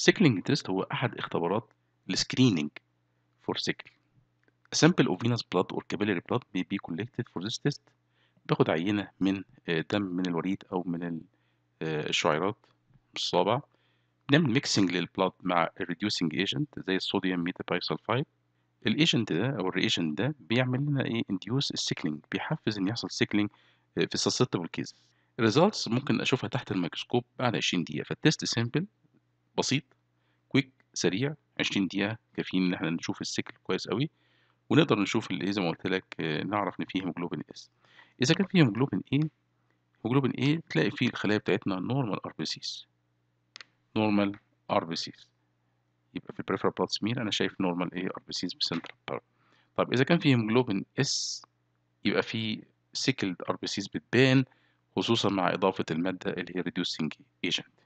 سيكلينج تيست هو أحد اختبارات السكرينينج فور سيكل A sample of venous blood or capillary blood may be collected for this test باخد عينة من آه، دم من الوريد أو من آه، الشعيرات الصابع بنعمل ميكسنج للبلاد مع الريديوسنج ايجنت زي الصوديوم ميتا بايسلفايد الايجنت ده او الريجنت ده بيعمل لنا ايه انديوس السيكلينج بيحفز ان يحصل سيكلينج آه، في السسبتبل كيس الريزلتس ممكن اشوفها تحت الميكروسكوب بعد 20 دقيقه فالتست سيمبل بسيط كويك سريع 20 دقيقة كافيين إن احنا نشوف السكل كويس قوي ونقدر نشوف اللي إيه زي ما قلت لك آه، نعرف إن فيه هيموجلوبين اس إذا كان فيه هيموجلوبين ايه هيموجلوبين ايه تلاقي فيه الخلايا بتاعتنا نورمال ار بي سيز نورمال ار بي سيز يبقى في البريفرال بلاد سمير أنا شايف نورمال ايه ار بي سيز بسنترال بار طب إذا كان فيه هيموجلوبين اس يبقى فيه سيكلد ار بي سيز بتبان خصوصا مع إضافة المادة اللي هي ريدوسينج ايجنت